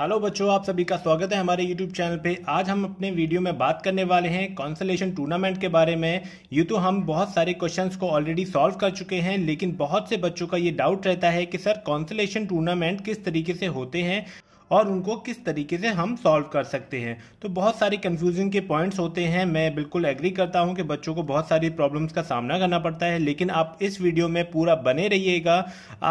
hello बच्चों आप सभी का स्वागत है हमारे यूट्यूब चैनल पे आज हम अपने वीडियो में बात करने वाले हैं कॉन्सलेशन टूर्नामेंट के बारे में ये तो हम बहुत सारे क्वेश्चंस को ऑलरेडी सॉल्व कर चुके हैं लेकिन बहुत से बच्चों का ये डाउट रहता है कि सर कॉन्सलेशन टूर्नामेंट किस तरीके से होते हैं और उनको किस तरीके से हम सॉल्व कर सकते हैं तो बहुत सारे कन्फ्यूजन के पॉइंट्स होते हैं मैं बिल्कुल एग्री करता हूं कि बच्चों को बहुत सारी प्रॉब्लम्स का सामना करना पड़ता है लेकिन आप इस वीडियो में पूरा बने रहिएगा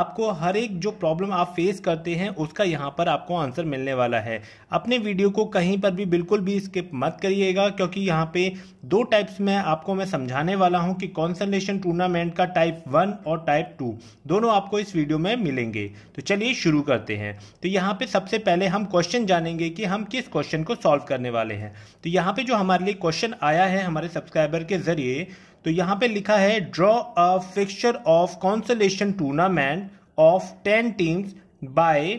आपको हर एक जो प्रॉब्लम आप फेस करते हैं उसका यहाँ पर आपको आंसर मिलने वाला है अपने वीडियो को कहीं पर भी बिल्कुल भी स्किप मत करिएगा क्योंकि यहाँ पे दो टाइप्स में आपको मैं समझाने वाला हूँ कि कॉन्सलेशन टूर्नामेंट का टाइप वन और टाइप टू दोनों आपको इस वीडियो में मिलेंगे तो चलिए शुरू करते हैं तो यहाँ पे सबसे पहले हम क्वेश्चन जानेंगे कि हम किस क्वेश्चन को सॉल्व करने वाले हैं तो यहाँ पे जो हमारे लिए क्वेश्चन आया है हमारे सब्सक्राइबर के ज़रिए तो यहाँ पे लिखा है draw a fixture of consolation tournament of ten teams by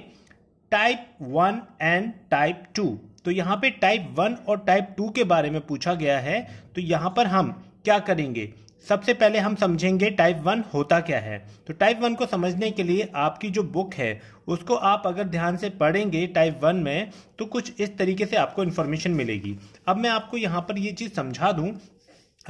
type one and type two तो यहाँ पे टाइप वन और टाइप टू के बारे में पूछा गया है तो यहाँ पर हम क्या करेंगे सबसे पहले हम समझेंगे टाइप वन होता क्या है तो टाइप वन को समझने के लिए आपकी जो बुक है उसको आप अगर ध्यान से पढ़ेंगे टाइप वन में तो कुछ इस तरीके से आपको इन्फॉर्मेशन मिलेगी अब मैं आपको यहाँ पर ये चीज़ समझा दूँ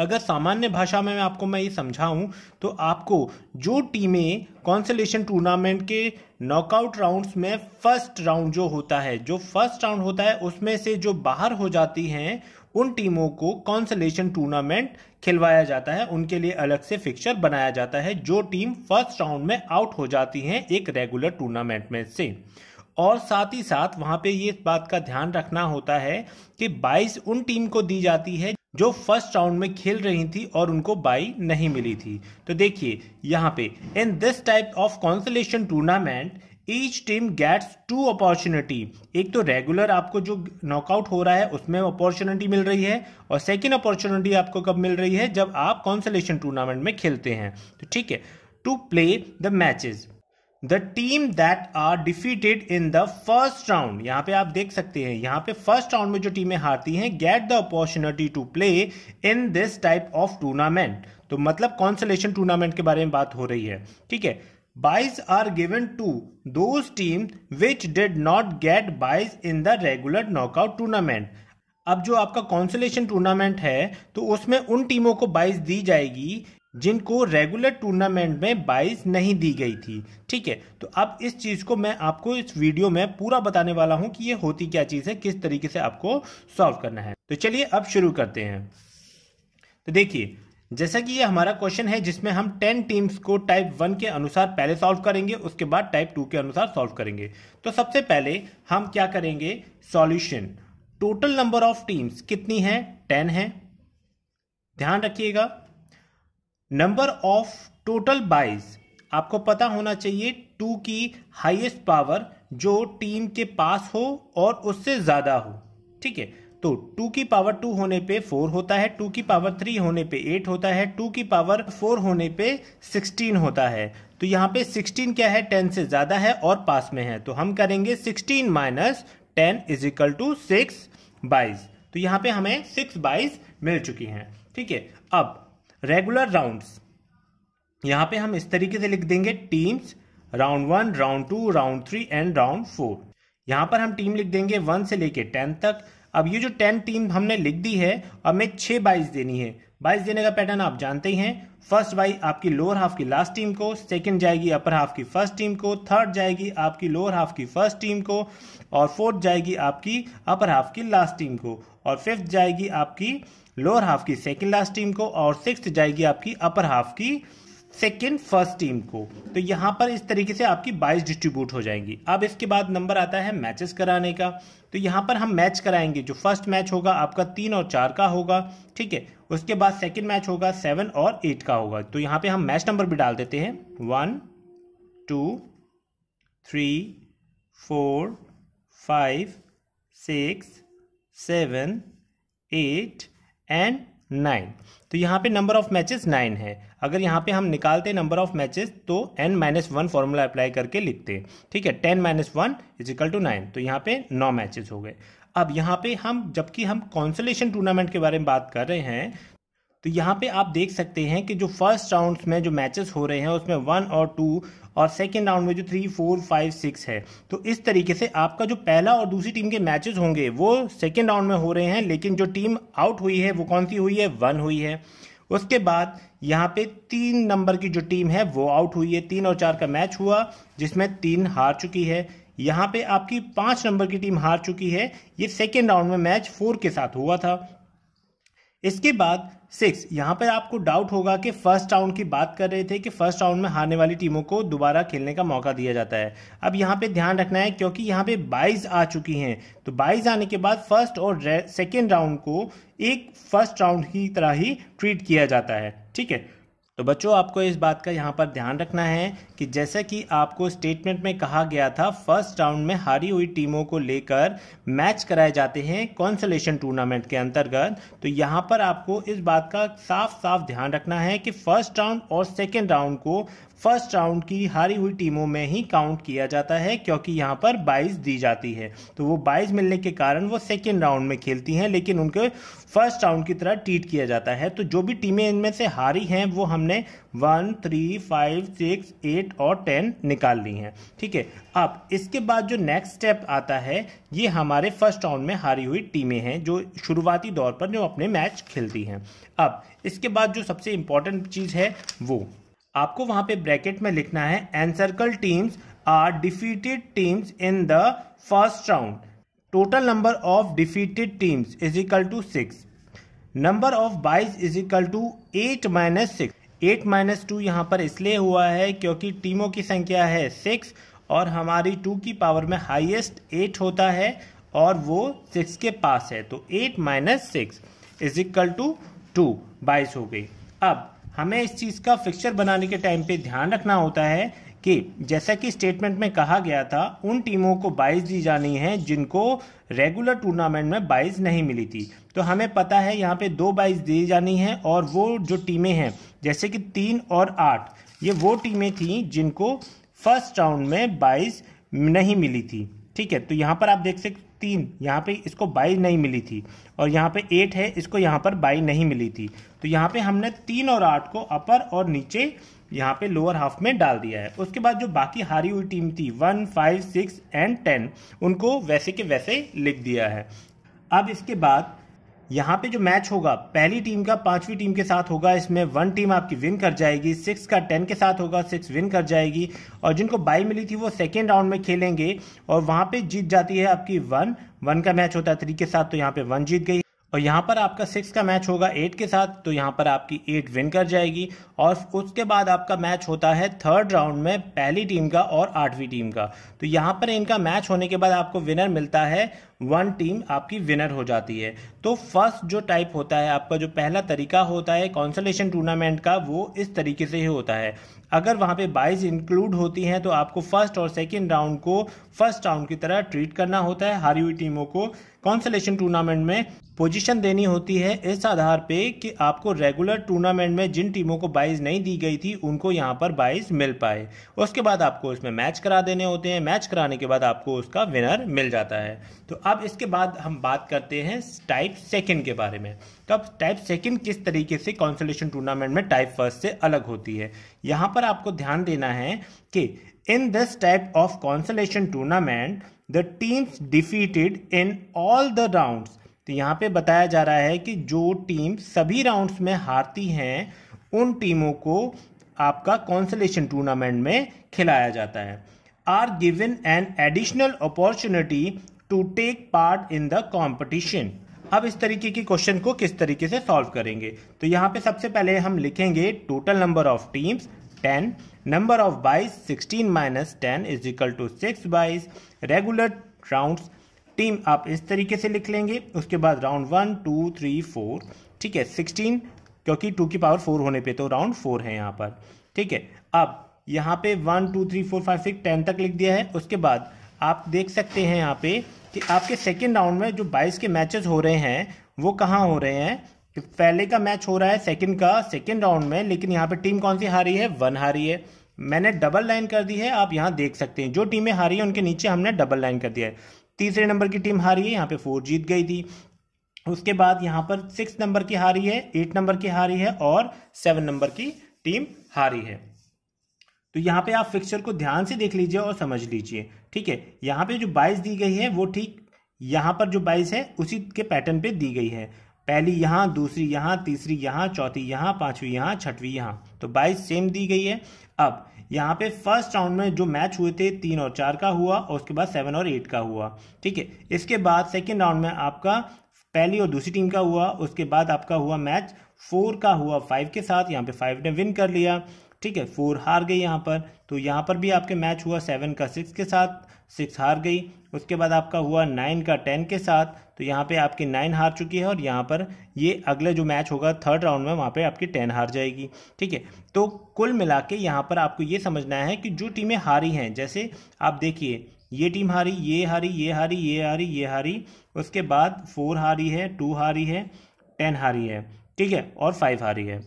अगर सामान्य भाषा में मैं आपको मैं ये समझाऊं तो आपको जो टीमें कॉन्सलेशन टूर्नामेंट के नॉकआउट राउंड्स में फर्स्ट राउंड जो होता है जो फर्स्ट राउंड होता है उसमें से जो बाहर हो जाती हैं उन टीमों को कॉन्सलेशन टूर्नामेंट खिलवाया जाता है उनके लिए अलग से फिक्चर बनाया जाता है जो टीम फर्स्ट राउंड में आउट हो जाती है एक रेगुलर टूर्नामेंट में से और साथ ही साथ वहां पे ये बात का ध्यान रखना होता है कि बाइस उन टीम को दी जाती है जो फर्स्ट राउंड में खेल रही थी और उनको बाई नहीं मिली थी तो देखिए यहाँ पे in this type of consolation tournament each team gets two opportunity एक तो रेगुलर आपको जो नॉकआउट हो रहा है उसमें अपॉर्चुनिटी मिल रही है और सेकेंड अपॉर्चुनिटी आपको कब मिल रही है जब आप कॉन्सलेशन टूर्नामेंट में खेलते हैं तो ठीक है to play the matches the team that are defeated in the first round यहां पे आप देख सकते हैं यहां पे फर्स्ट राउंड में जो टीमें हारती हैं get the opportunity to play in this type of tournament तो मतलब कॉन्सलेशन टूर्नामेंट के बारे में बात हो रही है ठीक है byes are given to those team which did not get byes in the regular knockout tournament अब जो आपका कॉन्सोलेशन टूर्नामेंट है तो उसमें उन टीमों को बाइस दी जाएगी जिनको रेगुलर टूर्नामेंट में बाइस नहीं दी गई थी ठीक है तो अब इस चीज़ को मैं आपको इस वीडियो में पूरा बताने वाला हूं कि ये होती क्या चीज़ है किस तरीके से आपको सॉल्व करना है तो चलिए अब शुरू करते हैं तो देखिए जैसा कि ये हमारा क्वेश्चन है जिसमें हम टेन टीम्स को टाइप वन के अनुसार पहले सॉल्व करेंगे उसके बाद टाइप टू के अनुसार सॉल्व करेंगे तो सबसे पहले हम क्या करेंगे solution total number of teams कितनी है टेन है ध्यान रखिएगा नंबर ऑफ टोटल बाइज आपको पता होना चाहिए टू की हाइएस्ट पावर जो टीम के पास हो और उससे ज़्यादा हो ठीक है तो टू की पावर टू होने पे फोर होता है टू की पावर थ्री होने पे एट होता है टू की पावर फोर होने पे सिक्सटीन होता है तो यहाँ पे सिक्सटीन क्या है टेन से ज़्यादा है और पास में है तो हम करेंगे sixteen minus ten is equal to six byes तो यहाँ पे हमें सिक्स बाईस मिल चुकी हैं ठीक है अब रेगुलर राउंड यहाँ पे हम इस तरीके से लिख देंगे teams round one round two round three and round four यहां पर हम टीम लिख देंगे वन से लेके टेन तक अब ये जो टेन टीम हमने लिख दी है हमें छः बाइस देनी है बाइस देने का पैटर्न आप जानते ही हैं फर्स्ट बाई आपकी लोअर हाफ की लास्ट टीम को सेकंड जाएगी अपर हाफ की फर्स्ट टीम को थर्ड जाएगी आपकी लोअर हाफ की फर्स्ट टीम को और फोर्थ जाएगी आपकी अपर हाफ की लास्ट टीम को और फिफ्थ जाएगी आपकी लोअर हाफ की सेकंड लास्ट टीम को और सिक्स जाएगी आपकी अपर हाफ की सेकेंड फर्स्ट टीम को तो यहाँ पर इस तरीके से आपकी बाइस डिस्ट्रीब्यूट हो जाएंगी अब इसके बाद नंबर आता है मैचेस कराने का तो यहाँ पर हम मैच कराएंगे जो फर्स्ट मैच होगा आपका तीन और चार का होगा ठीक है उसके बाद सेकेंड मैच होगा सेवन और एट का होगा तो यहाँ पे हम मैच नंबर भी डाल देते हैं one two three four five six seven eight and nine तो यहाँ पे नंबर ऑफ मैचेस नाइन है अगर यहाँ पे हम निकालते नंबर ऑफ मैचेस तो n minus one formula apply करके लिखते ठीक है ten minus one is equal to nine तो यहाँ पे नौ मैचेस हो गए अब यहाँ पे हम जबकि हम कॉन्सोलेशन टूर्नामेंट के बारे में बात कर रहे हैं तो यहाँ पे आप देख सकते हैं कि जो फर्स्ट राउंड में जो मैचेस हो रहे हैं उसमें वन और टू और सेकेंड राउंड में जो थ्री फोर फाइव सिक्स है तो इस तरीके से आपका जो पहला और दूसरी टीम के मैचेस होंगे वो सेकेंड राउंड में हो रहे हैं लेकिन जो टीम आउट हुई है वो कौन सी हुई है वन हुई है उसके बाद यहाँ पे तीन नंबर की जो टीम है वो आउट हुई है तीन और चार का मैच हुआ जिसमें तीन हार चुकी है यहाँ पे आपकी पांच नंबर की टीम हार चुकी है ये सेकेंड राउंड में मैच फोर के साथ हुआ था इसके बाद सिक्स यहां पर आपको डाउट होगा कि फर्स्ट राउंड की बात कर रहे थे कि फर्स्ट राउंड में हारने वाली टीमों को दोबारा खेलने का मौका दिया जाता है अब यहां पे ध्यान रखना है क्योंकि यहां पे 22 आ चुकी हैं तो 22 आने के बाद फर्स्ट और सेकेंड राउंड को एक फर्स्ट राउंड की तरह ही ट्रीट किया जाता है ठीक है तो बच्चों आपको इस बात का यहाँ पर ध्यान रखना है कि जैसा कि आपको स्टेटमेंट में कहा गया था फर्स्ट राउंड में हारी हुई टीमों को लेकर मैच कराए जाते हैं कॉन्सलेशन टूर्नामेंट के अंतर्गत तो यहाँ पर आपको इस बात का साफ साफ ध्यान रखना है कि फर्स्ट राउंड और सेकेंड राउंड को फर्स्ट राउंड की हारी हुई टीमों में ही काउंट किया जाता है क्योंकि यहाँ पर बाइज दी जाती है तो वो बाइज मिलने के कारण वो सेकेंड राउंड में खेलती हैं लेकिन उनके फर्स्ट राउंड की तरह ट्रीट किया जाता है तो जो भी टीमें इनमें से हारी हैं वो हमने one three five six eight और टेन निकाल ली हैं ठीक है अब इसके बाद जो नेक्स्ट स्टेप आता है ये हमारे फर्स्ट राउंड में हारी हुई टीमें हैं जो शुरुआती दौर पर जो अपने मैच खेलती हैं अब इसके बाद जो सबसे इम्पॉर्टेंट चीज़ है वो आपको वहां पे ब्रैकेट में लिखना है encircle teams are defeated teams in the first round total number of defeated teams is equal to six number of byes is equal to eight minus six eight minus two यहाँ पर इसलिए हुआ है क्योंकि टीमों की संख्या है सिक्स और हमारी टू की पावर में हाईएस्ट एट होता है और वो सिक्स के पास है तो eight minus six is equal to two byes हो गई अब हमें इस चीज़ का फिक्सचर बनाने के टाइम पे ध्यान रखना होता है कि जैसा कि स्टेटमेंट में कहा गया था उन टीमों को बाइज दी जानी है जिनको रेगुलर टूर्नामेंट में बाइज नहीं मिली थी तो हमें पता है यहाँ पे दो बाइज दी जानी है और वो जो टीमें हैं जैसे कि तीन और आठ ये वो टीमें थी जिनको फर्स्ट राउंड में बाइज नहीं मिली थी ठीक है तो यहाँ पर आप देख सकते तीन यहाँ पे इसको बाई नहीं मिली थी और यहाँ पे एट है इसको यहाँ पर बाई नहीं मिली थी तो यहाँ पे हमने तीन और आठ को अपर और नीचे यहाँ पे लोअर हाफ में डाल दिया है उसके बाद जो बाकी हारी हुई टीम थी one five six and ten उनको वैसे के वैसे लिख दिया है अब इसके बाद यहाँ पे जो मैच होगा पहली टीम का पांचवी टीम के साथ होगा इसमें वन टीम आपकी विन कर जाएगी सिक्स का टेन के साथ होगा सिक्स विन कर जाएगी और जिनको बाई मिली थी वो सेकेंड राउंड में खेलेंगे और वहां पे जीत जाती है आपकी वन वन का मैच होता है थ्री के साथ तो यहाँ पे वन जीत गई और यहाँ पर आपका सिक्स का मैच होगा एट के साथ तो यहाँ पर आपकी एट विन कर जाएगी और उसके बाद आपका मैच होता है थर्ड राउंड में पहली टीम का और आठवीं टीम का तो यहाँ पर इनका मैच होने के बाद आपको विनर मिलता है वन टीम आपकी विनर हो जाती है तो फर्स्ट जो टाइप होता है आपका जो पहला तरीका होता है कॉन्सलेशन टूर्नामेंट का वो इस तरीके से ही होता है अगर वहाँ पे बाइज इंक्लूड होती हैं तो आपको फर्स्ट और सेकेंड राउंड को फर्स्ट राउंड की तरह ट्रीट करना होता है हारी हुई टीमों को कॉन्सलेशन टूर्नामेंट में पोजीशन देनी होती है इस आधार पे कि आपको रेगुलर टूर्नामेंट में जिन टीमों को बाइज नहीं दी गई थी उनको यहाँ पर बाइज मिल पाए उसके बाद आपको इसमें मैच करा देने होते हैं मैच कराने के बाद आपको उसका विनर मिल जाता है तो अब इसके बाद हम बात करते हैं टाइप सेकेंड के बारे में तो अब टाइप सेकेंड किस तरीके से कॉन्सलेशन टूर्नामेंट में टाइप फर्स्ट से अलग होती है यहाँ पर आपको ध्यान देना है कि in this type of consolation tournament the teams defeated in all the rounds तो यहाँ पे बताया जा रहा है कि जो टीम सभी राउंड्स में हारती हैं उन टीमों को आपका कॉन्सलेशन टूर्नामेंट में खिलाया जाता है are given an additional opportunity to take part in the competition अब इस तरीके के क्वेश्चन को किस तरीके से सॉल्व करेंगे तो यहाँ पे सबसे पहले हम लिखेंगे total number of teams 10 number of buys 16 minus 10 is equal to six byes regular round team आप इस तरीके से लिख लेंगे उसके बाद round one two three four ठीक है सिक्सटीन क्योंकि टू की पावर फोर होने पे तो राउंड फोर है यहाँ पर ठीक है अब यहाँ पे one two three four five six ten तक लिख दिया है उसके बाद आप देख सकते हैं यहाँ पे कि आपके सेकेंड राउंड में जो बाईस के मैचेस हो रहे हैं वो कहाँ हो रहे हैं पहले का मैच हो रहा है सेकंड का सेकंड राउंड में लेकिन यहाँ पे टीम कौन सी हारी है वन हारी है मैंने डबल लाइन कर दी है आप यहाँ देख सकते हैं जो टीमें हारी है उनके नीचे हमने डबल लाइन कर दिया है तीसरे नंबर की टीम हारी है यहाँ पे फोर जीत गई थी उसके बाद यहाँ पर सिक्स नंबर की हारी है एट नंबर की हारी है और सेवन नंबर की टीम हारी है तो यहाँ पे आप फिक्चर को ध्यान से देख लीजिए और समझ लीजिए ठीक है यहाँ पे जो बाइस दी गई है वो ठीक यहाँ पर जो बाइस है उसी के पैटर्न पे दी गई है पहली यहाँ दूसरी यहाँ तीसरी यहाँ चौथी यहाँ पांचवी यहाँ छठवीं यहाँ तो बाईस सेम दी गई है अब यहाँ पे फर्स्ट राउंड में जो मैच हुए थे तीन और चार का हुआ और उसके बाद सेवन और एट का हुआ ठीक है इसके बाद सेकेंड राउंड में आपका पहली और दूसरी टीम का हुआ उसके बाद आपका हुआ मैच फोर का हुआ फाइव के साथ यहाँ पे फाइव ने विन कर लिया ठीक है फोर हार गई यहाँ पर तो यहाँ पर भी आपके मैच हुआ सेवन का सिक्स के साथ सिक्स हार गई उसके बाद आपका हुआ नाइन का टेन के साथ तो यहाँ पे आपकी नाइन हार चुकी है और यहाँ पर ये अगले जो मैच होगा थर्ड राउंड में वहाँ पे आपकी टेन हार जाएगी ठीक है तो कुल मिला के यहाँ पर आपको ये समझना है कि जो टीमें हारी हैं जैसे आप देखिए ये टीम हारी ये हारी ये हारी ये हारी ये हारी उसके बाद फोर हारी है टू हारी है टेन हारी है ठीक है और फाइव हारी है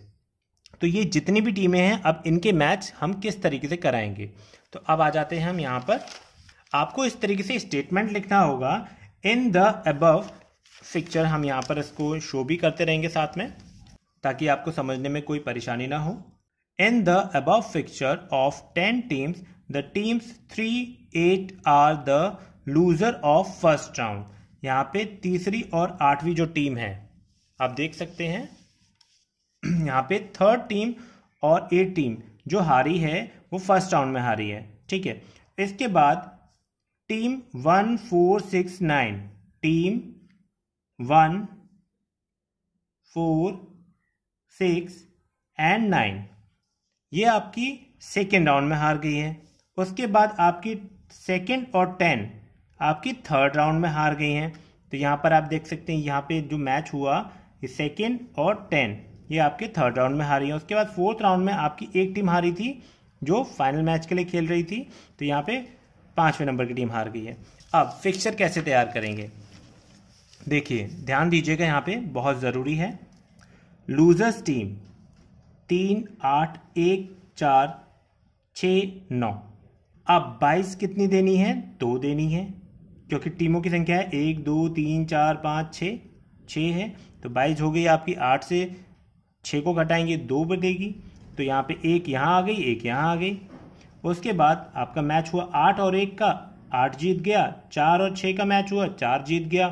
तो ये जितनी भी टीमें हैं अब इनके मैच हम किस तरीके से कराएंगे तो अब आ जाते हैं हम यहाँ पर आपको इस तरीके से स्टेटमेंट लिखना होगा इन द अबव पिक्चर हम यहाँ पर इसको शो भी करते रहेंगे साथ में ताकि आपको समझने में कोई परेशानी ना हो in the above picture of ten teams the teams three eight are the loser of first round यहाँ पे तीसरी और आठवीं जो टीम है आप देख सकते हैं यहाँ पे थर्ड टीम और एट टीम जो हारी है वो फर्स्ट राउंड में हारी है ठीक है इसके बाद team one four six nine team one four six and nine ये आपकी सेकेंड राउंड में हार गई है उसके बाद आपकी सेकेंड और टेन आपकी थर्ड राउंड में हार गई हैं तो यहाँ पर आप देख सकते हैं यहाँ पे जो मैच हुआ सेकेंड और टेन ये आपके थर्ड राउंड में हारी है उसके बाद फोर्थ राउंड में आपकी एक टीम हारी थी जो फाइनल मैच के लिए खेल रही थी तो यहाँ पे पाँचवें नंबर की टीम हार गई है अब फिक्सचर कैसे तैयार करेंगे देखिए ध्यान दीजिएगा यहाँ पे बहुत ज़रूरी है लूजर्स टीम तीन आठ एक चार छ नौ अब बाईस कितनी देनी है दो देनी है क्योंकि टीमों की संख्या है एक दो तीन चार पाँच छ छ है तो बाईस हो गई आपकी आठ से छः को घटाएंगे दो बटेगी तो यहाँ पे एक यहाँ आ गई एक यहाँ आ गई उसके बाद आपका मैच हुआ आठ और एक का आठ जीत गया चार और छः का मैच हुआ चार जीत गया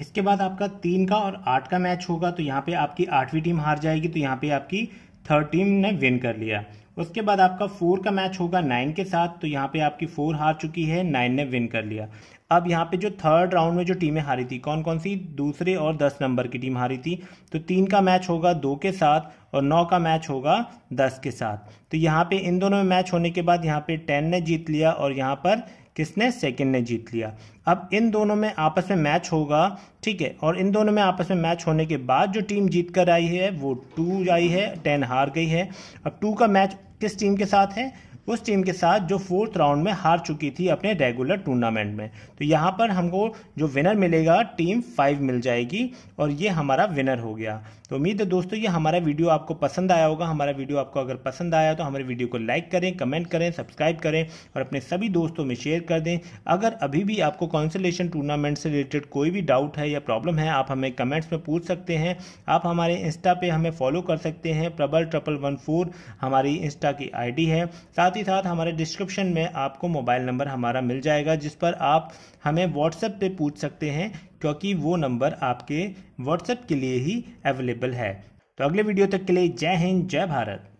इसके बाद आपका तीन का और आठ का मैच होगा तो यहाँ पे आपकी आठवीं टीम हार जाएगी तो यहाँ पे आपकी थर्ड टीम ने विन कर लिया उसके बाद आपका फोर का मैच होगा नाइन के साथ तो यहाँ पे आपकी फोर हार चुकी है नाइन ने विन कर लिया अब यहाँ पे जो थर्ड राउंड में जो टीमें हारी थी कौन कौन सी दूसरे और दस नंबर की टीम हारी थी तो तीन का मैच होगा दो के साथ और नौ का मैच होगा दस के साथ तो यहाँ पे इन दोनों में मैच होने के बाद यहाँ पे टेन ने जीत लिया और यहाँ पर किसने सेकंड ने जीत लिया अब इन दोनों में आपस में मैच होगा ठीक है और इन दोनों में आपस में मैच होने के बाद जो टीम जीत कर आई है वो टू आई है टेन हार गई है अब टू का मैच किस टीम के साथ है उस टीम के साथ जो फोर्थ राउंड में हार चुकी थी अपने रेगुलर टूर्नामेंट में तो यहाँ पर हमको जो विनर मिलेगा टीम फाइव मिल जाएगी और ये हमारा विनर हो गया तो उम्मीद है दोस्तों ये हमारा वीडियो आपको पसंद आया होगा हमारा वीडियो आपको अगर पसंद आया तो हमारे वीडियो को लाइक करें कमेंट करें सब्सक्राइब करें और अपने सभी दोस्तों में शेयर कर दें अगर अभी भी आपको कॉन्सलेशन टूर्नामेंट से रिलेटेड कोई भी डाउट है या प्रॉब्लम है आप हमें कमेंट्स में पूछ सकते हैं आप हमारे इंस्टा पर हमें फॉलो कर सकते हैं प्रबल ट्रपल वन फोर हमारी इंस्टा की आई है साथ साथ ही साथ हमारे डिस्क्रिप्शन में आपको मोबाइल नंबर हमारा मिल जाएगा जिस पर आप हमें व्हाट्सएप पे पूछ सकते हैं क्योंकि वो नंबर आपके व्हाट्सएप के लिए ही अवेलेबल है तो अगले वीडियो तक के लिए जय हिंद जय भारत